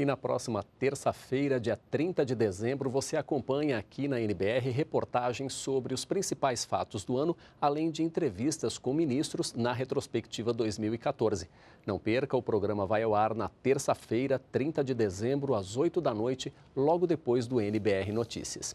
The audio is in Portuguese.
E na próxima terça-feira, dia 30 de dezembro, você acompanha aqui na NBR reportagens sobre os principais fatos do ano, além de entrevistas com ministros na retrospectiva 2014. Não perca, o programa vai ao ar na terça-feira, 30 de dezembro, às 8 da noite, logo depois do NBR Notícias.